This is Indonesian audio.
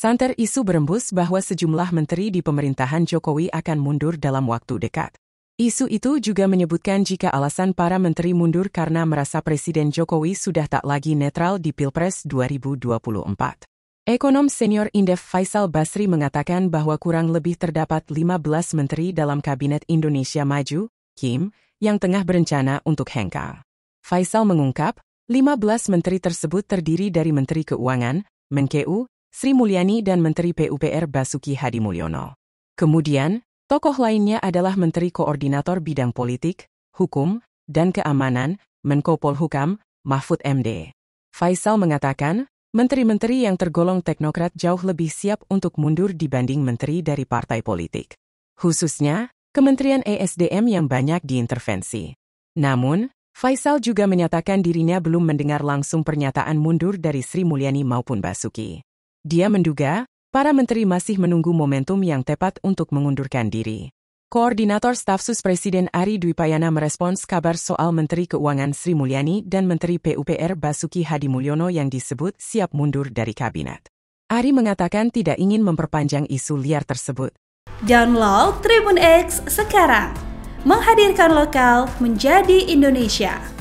Santer isu berembus bahwa sejumlah menteri di pemerintahan Jokowi akan mundur dalam waktu dekat. Isu itu juga menyebutkan jika alasan para menteri mundur karena merasa Presiden Jokowi sudah tak lagi netral di Pilpres 2024. Ekonom senior Indef Faisal Basri mengatakan bahwa kurang lebih terdapat 15 menteri dalam Kabinet Indonesia Maju, Kim, yang tengah berencana untuk hengkang. Faisal mengungkap, 15 menteri tersebut terdiri dari Menteri Keuangan, Menkeu, Sri Mulyani dan Menteri PUPR Basuki Hadi Mulyono. Kemudian, tokoh lainnya adalah Menteri Koordinator Bidang Politik, Hukum, dan Keamanan, Menko Polhukam, Mahfud MD. Faisal mengatakan, menteri-menteri yang tergolong teknokrat jauh lebih siap untuk mundur dibanding menteri dari partai politik. Khususnya, Kementerian ESDM yang banyak diintervensi. Namun, Faisal juga menyatakan dirinya belum mendengar langsung pernyataan mundur dari Sri Mulyani maupun Basuki. Dia menduga, para menteri masih menunggu momentum yang tepat untuk mengundurkan diri. Koordinator Staf Sus Presiden Ari Dwi Payana merespons kabar soal Menteri Keuangan Sri Mulyani dan Menteri PUPR Basuki Hadi Mulyono yang disebut siap mundur dari kabinet. Ari mengatakan tidak ingin memperpanjang isu liar tersebut. Download Tribun X sekarang. Menghadirkan lokal menjadi Indonesia.